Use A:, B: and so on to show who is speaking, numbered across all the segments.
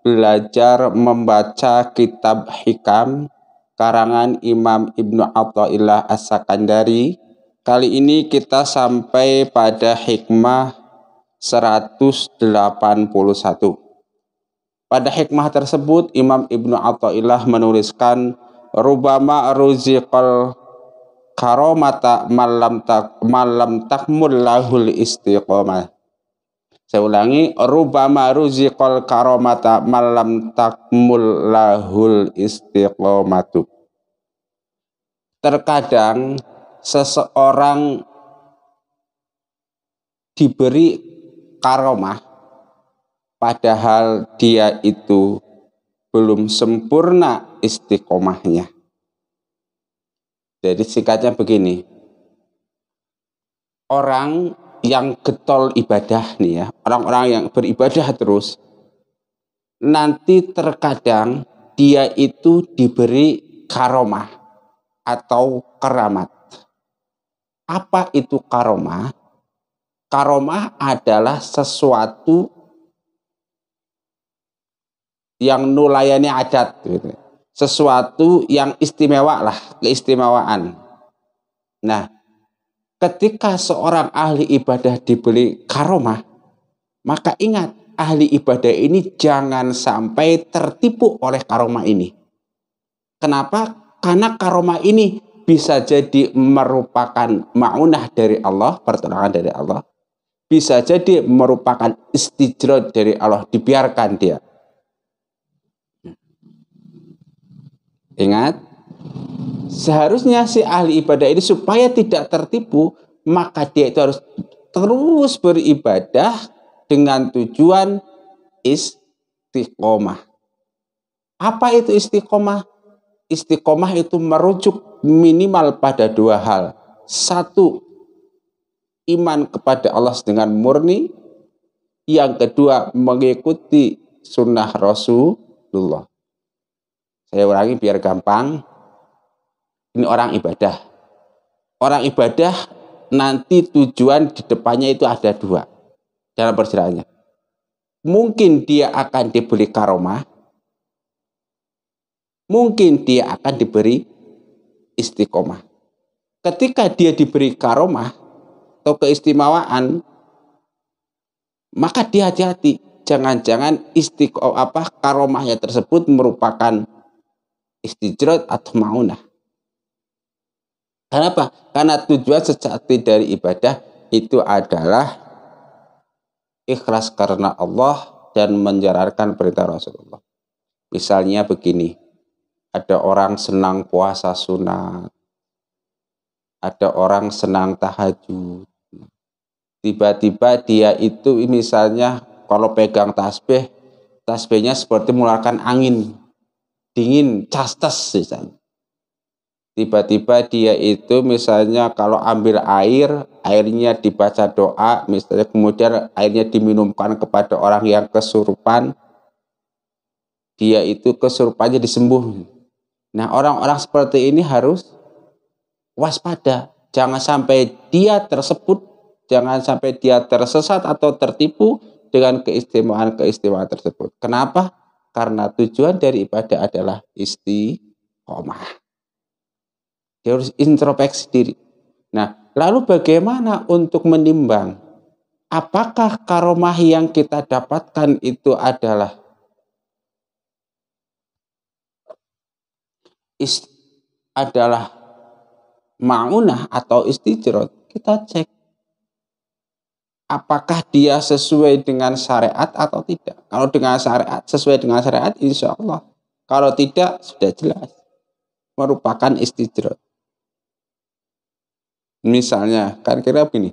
A: belajar membaca kitab hikam karangan Imam Ibnu Athaillah As-Sakandari. Kali ini kita sampai pada hikmah 181. Pada hikmah tersebut Imam Ibnu Athaillah menuliskan rubama ruziqal karomata malam tak malam takmul lahul istiqomah saya ulangi, rubama ruziqal karomata malam takmul lahul istiqomatu. Terkadang seseorang diberi karomah padahal dia itu belum sempurna istiqomahnya. Jadi singkatnya begini. Orang yang getol ibadah nih ya, orang-orang yang beribadah terus, nanti terkadang dia itu diberi karomah atau keramat. Apa itu karomah? Karomah adalah sesuatu yang nulayani adat, gitu. sesuatu yang istimewa lah, keistimewaan. Nah, ketika seorang ahli ibadah dibeli karomah, maka ingat ahli ibadah ini jangan sampai tertipu oleh karomah ini. Kenapa? Karena karomah ini bisa jadi merupakan maunah dari Allah, pertolongan dari Allah. Bisa jadi merupakan istijrod dari Allah, dibiarkan dia. Ingat, Seharusnya si ahli ibadah ini supaya tidak tertipu, maka dia itu harus terus beribadah dengan tujuan istiqomah. Apa itu istiqomah? Istiqomah itu merujuk minimal pada dua hal. Satu, iman kepada Allah dengan murni. Yang kedua, mengikuti sunnah Rasulullah. Saya ulangi biar gampang ini orang ibadah. Orang ibadah nanti tujuan di depannya itu ada dua dalam perjalanannya. Mungkin dia akan diberi karomah, mungkin dia akan diberi istiqomah. Ketika dia diberi karomah atau keistimewaan, maka dia hati-hati. Jangan-jangan istiqomah apa karomahnya tersebut merupakan istijrot atau maunah Kenapa? Karena tujuan sejati dari ibadah itu adalah ikhlas karena Allah dan menjalankan perintah Rasulullah. Misalnya begini, ada orang senang puasa sunat, ada orang senang tahajud. Tiba-tiba dia itu misalnya kalau pegang tasbih, tasbihnya seperti mengeluarkan angin dingin, castes misalnya tiba-tiba dia itu misalnya kalau ambil air, airnya dibaca doa, misalnya kemudian airnya diminumkan kepada orang yang kesurupan, dia itu kesurupannya disembuh. Nah orang-orang seperti ini harus waspada, jangan sampai dia tersebut, jangan sampai dia tersesat atau tertipu dengan keistimewaan-keistimewaan tersebut. Kenapa? Karena tujuan dari ibadah adalah istiqomah. Dia harus introspeksi diri. Nah, lalu bagaimana untuk menimbang apakah karomah yang kita dapatkan itu adalah ist adalah maunah atau istijrot? Kita cek apakah dia sesuai dengan syariat atau tidak. Kalau dengan syariat, sesuai dengan syariat, insya Allah. Kalau tidak, sudah jelas. Merupakan istijrot. Misalnya, kan kira begini,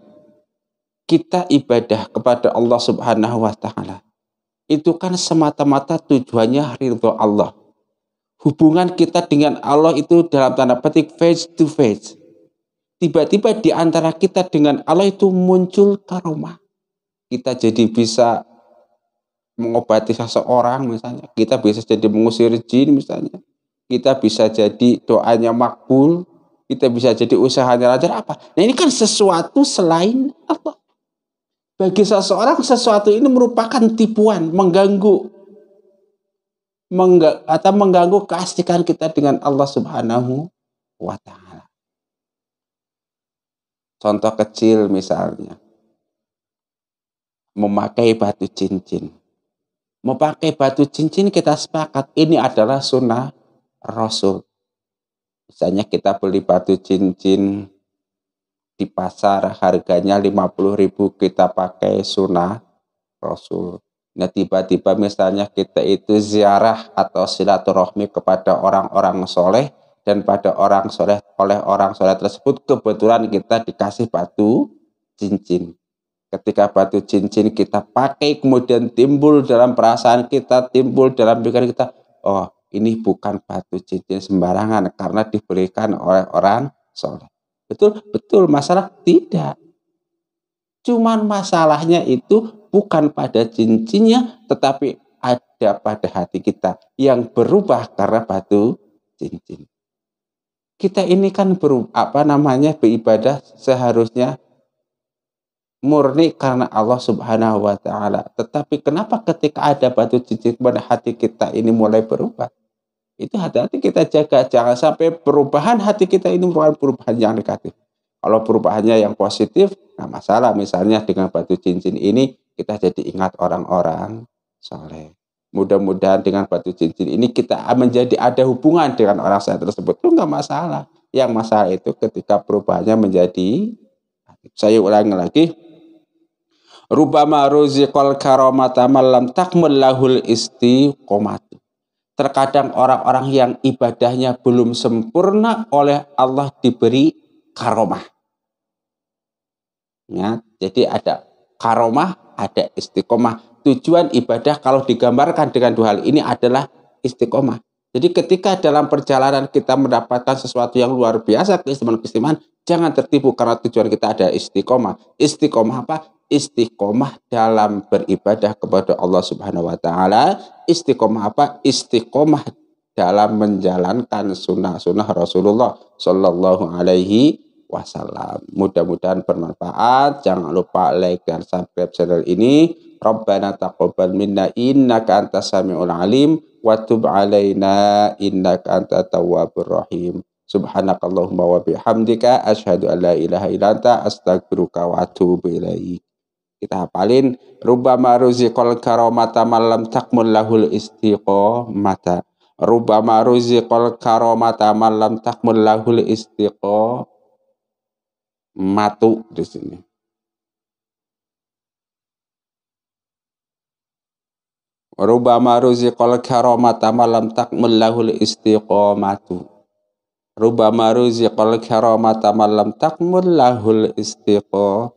A: kita ibadah kepada Allah Subhanahu wa Ta'ala. Itu kan semata-mata tujuannya ridho Allah. Hubungan kita dengan Allah itu dalam tanda petik face to face. Tiba-tiba di antara kita dengan Allah itu muncul karomah. Kita jadi bisa mengobati seseorang misalnya. Kita bisa jadi mengusir jin misalnya. Kita bisa jadi doanya makbul, kita bisa jadi usaha derajat apa. Nah ini kan sesuatu selain apa Bagi seseorang sesuatu ini merupakan tipuan, mengganggu. Mengga, atau mengganggu keasikan kita dengan Allah subhanahu wa ta'ala. Contoh kecil misalnya. Memakai batu cincin. Memakai batu cincin kita sepakat ini adalah sunnah Rasul misalnya kita beli batu cincin di pasar harganya lima puluh ribu kita pakai sunnah Rasul. Nah tiba-tiba misalnya kita itu ziarah atau silaturahmi kepada orang-orang soleh dan pada orang soleh oleh orang soleh tersebut kebetulan kita dikasih batu cincin. Ketika batu cincin kita pakai kemudian timbul dalam perasaan kita, timbul dalam pikiran kita, oh ini bukan batu cincin sembarangan karena diberikan oleh orang soleh. Betul, betul. Masalah tidak. Cuman masalahnya itu bukan pada cincinnya, tetapi ada pada hati kita yang berubah karena batu cincin. Kita ini kan berubah, apa namanya beribadah seharusnya murni karena Allah Subhanahu wa taala. Tetapi kenapa ketika ada batu cincin pada hati kita ini mulai berubah? Itu hati-hati kita jaga jangan sampai perubahan hati kita ini merupakan perubahan yang negatif. Kalau perubahannya yang positif, nah masalah misalnya dengan batu cincin ini kita jadi ingat orang-orang soleh. Mudah-mudahan dengan batu cincin ini kita menjadi ada hubungan dengan orang saya tersebut. Itu enggak masalah. Yang masalah itu ketika perubahannya menjadi saya ulangi lagi Rubama ruziqal tama malam takmul lahul istiqomatu. Terkadang orang-orang yang ibadahnya belum sempurna oleh Allah diberi karomah. Ya, jadi ada karomah, ada istiqomah. Tujuan ibadah kalau digambarkan dengan dua hal ini adalah istiqomah. Jadi ketika dalam perjalanan kita mendapatkan sesuatu yang luar biasa keistimewaan keistimewaan jangan tertipu karena tujuan kita ada istiqomah. Istiqomah apa? istiqomah dalam beribadah kepada Allah Subhanahu wa taala. Istiqomah apa? Istiqomah dalam menjalankan sunnah-sunnah Rasulullah Shallallahu alaihi wasallam. Mudah-mudahan bermanfaat. Jangan lupa like dan subscribe channel ini. Rabbana taqabbal minna innaka antas samiul alim wa tub alaina innaka antat tawwabur rahim. Subhanakallahumma wa bihamdika asyhadu an la ilaha illa anta astaghfiruka wa atubu ilaik kita hafalin rubama ruziqal mata malam takmul lahul istiqomata rubama ruziqal mata malam takmul lahul istiqo matu di sini rubama ruziqal mata malam takmul lahul istiqomatu rubama ruziqal mata malam takmul lahul istiqo